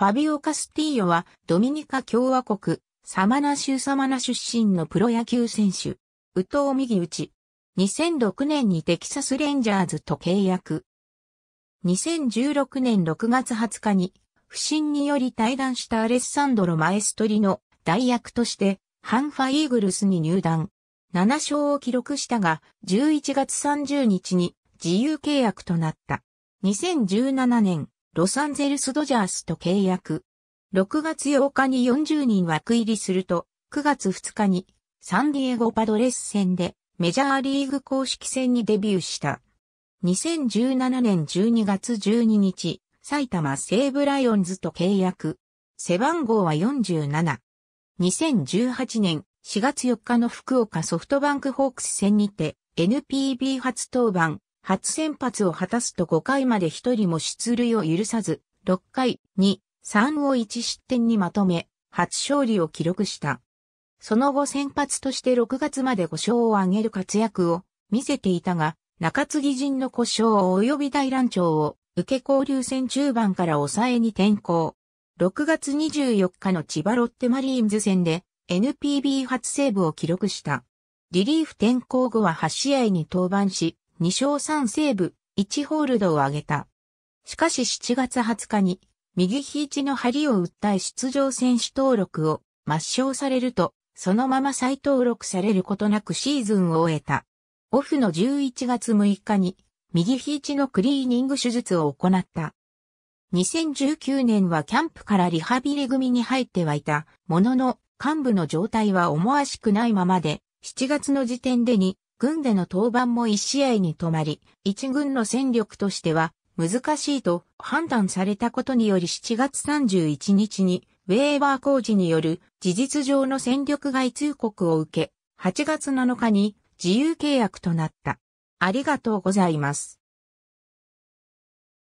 ファビオ・カスティーヨはドミニカ共和国サマナ州サマナ出身のプロ野球選手。ウト藤右打2006年にテキサスレンジャーズと契約。2016年6月20日に不審により退団したアレッサンドロ・マエストリの代役としてハンファイーグルスに入団。7勝を記録したが、11月30日に自由契約となった。2017年、ロサンゼルスドジャースと契約。6月8日に40人枠入りすると、9月2日にサンディエゴパドレス戦でメジャーリーグ公式戦にデビューした。2017年12月12日、埼玉西武ライオンズと契約。背番号は47。2018年4月4日の福岡ソフトバンクホークス戦にて NPB 初登板初先発を果たすと5回まで1人も出塁を許さず、6回、2、3を1失点にまとめ、初勝利を記録した。その後先発として6月まで5勝を挙げる活躍を見せていたが、中継ぎ陣の故障及び大乱調を受け交流戦中盤から抑えに転向。6月24日の千葉ロッテマリーンズ戦で NPB 初セーブを記録した。リリーフ転向後は8試合に登板し、2勝3セーブ、1ホールドを挙げた。しかし7月20日に、右肘の針を訴え出場選手登録を抹消されると、そのまま再登録されることなくシーズンを終えた。オフの11月6日に、右肘のクリーニング手術を行った。2019年はキャンプからリハビリ組に入ってはいたものの、幹部の状態は思わしくないままで、7月の時点でに軍での登板も1試合に止まり、1軍の戦力としては難しいと判断されたことにより7月31日にウェーバー工事による事実上の戦力外通告を受け、8月7日に自由契約となった。ありがとうございます。